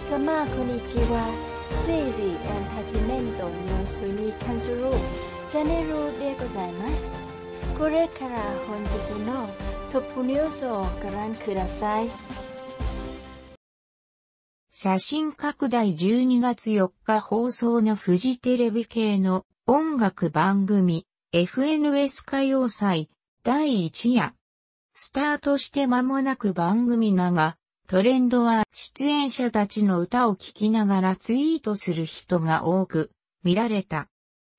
皆様こんにちは政治エンターテイメントニュースに関するチャンネルでございますこれから本日のトップニュースをご覧ください写真拡大12月4日放送のフジテレビ系の音楽番組 FNS 歌謡祭第1夜スタートして間もなく番組名がトレンドは出演者たちの歌を聴きながらツイートする人が多く見られた。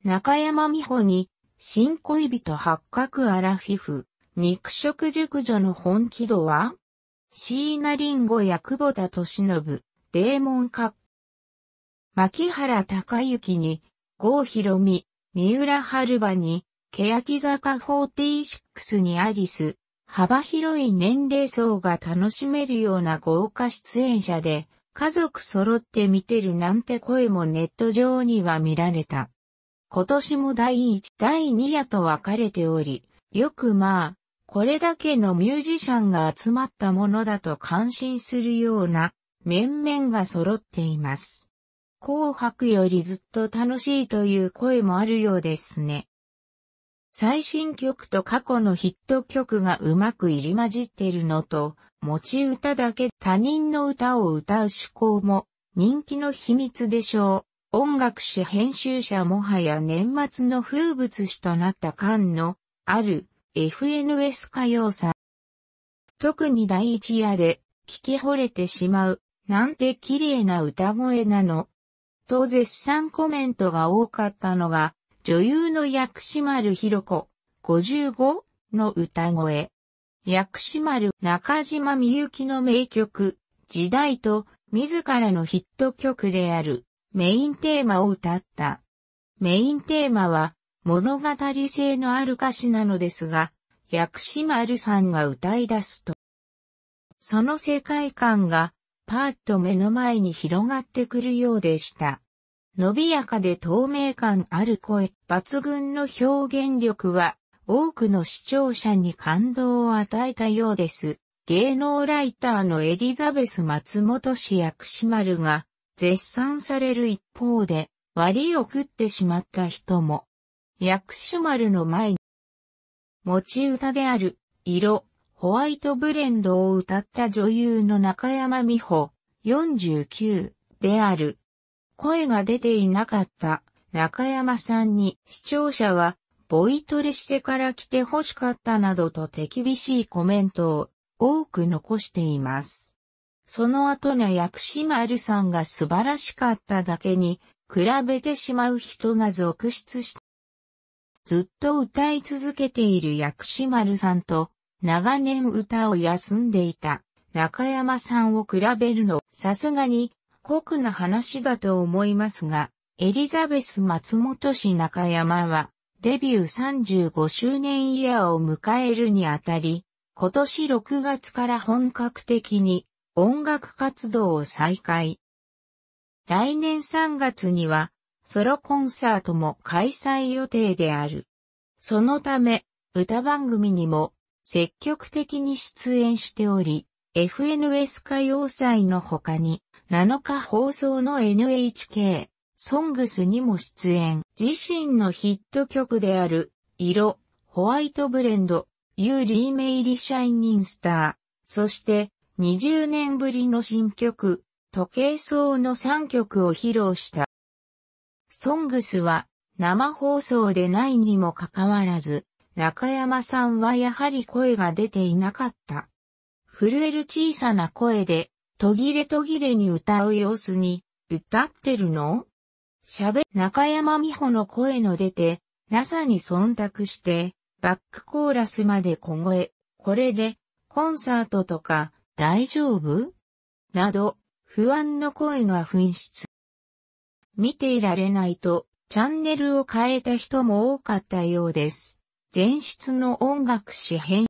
中山美穂に新恋人八角アラフィフ、肉食熟女の本気度は椎名林檎や久保田敏信、デーモン閣牧原隆之に、郷ひろみ、三浦春馬に、欅坂46にアリス、幅広い年齢層が楽しめるような豪華出演者で、家族揃って見てるなんて声もネット上には見られた。今年も第1、第2夜と分かれており、よくまあ、これだけのミュージシャンが集まったものだと感心するような面々が揃っています。紅白よりずっと楽しいという声もあるようですね。最新曲と過去のヒット曲がうまく入り混じっているのと、持ち歌だけ他人の歌を歌う趣向も人気の秘密でしょう。音楽史編集者もはや年末の風物詩となった感のある FNS 歌謡祭。特に第一夜で聞き惚れてしまうなんて綺麗な歌声なの。と絶賛コメントが多かったのが女優の薬師丸ひろ子、55の歌声。薬師丸中島みゆきの名曲、時代と自らのヒット曲であるメインテーマを歌った。メインテーマは物語性のある歌詞なのですが、薬師丸さんが歌い出すと、その世界観がパーッと目の前に広がってくるようでした。伸びやかで透明感ある声、抜群の表現力は、多くの視聴者に感動を与えたようです。芸能ライターのエリザベス松本氏薬師丸が、絶賛される一方で、割を食ってしまった人も、薬師丸の前に、持ち歌である、色、ホワイトブレンドを歌った女優の中山美穂、49である、声が出ていなかった中山さんに視聴者はボイトレしてから来て欲しかったなどと手厳しいコメントを多く残しています。その後の薬師丸さんが素晴らしかっただけに比べてしまう人が続出した。ずっと歌い続けている薬師丸さんと長年歌を休んでいた中山さんを比べるのさすがに酷な話だと思いますが、エリザベス松本市中山は、デビュー35周年イヤーを迎えるにあたり、今年6月から本格的に音楽活動を再開。来年3月にはソロコンサートも開催予定である。そのため歌番組にも積極的に出演しており、FNS 歌謡祭の他に、7日放送の NHK、ソングスにも出演。自身のヒット曲である、色、ホワイトブレンド、ユーリーメイリシャイニンスター、そして20年ぶりの新曲、時計層の3曲を披露した。ソングスは生放送でないにもかかわらず、中山さんはやはり声が出ていなかった。震える小さな声で、途切れ途切れに歌う様子に、歌ってるの喋、中山美穂の声の出て、なさに忖度して、バックコーラスまで小声、これで、コンサートとか、大丈夫など、不安の声が噴出。見ていられないと、チャンネルを変えた人も多かったようです。前室の音楽誌編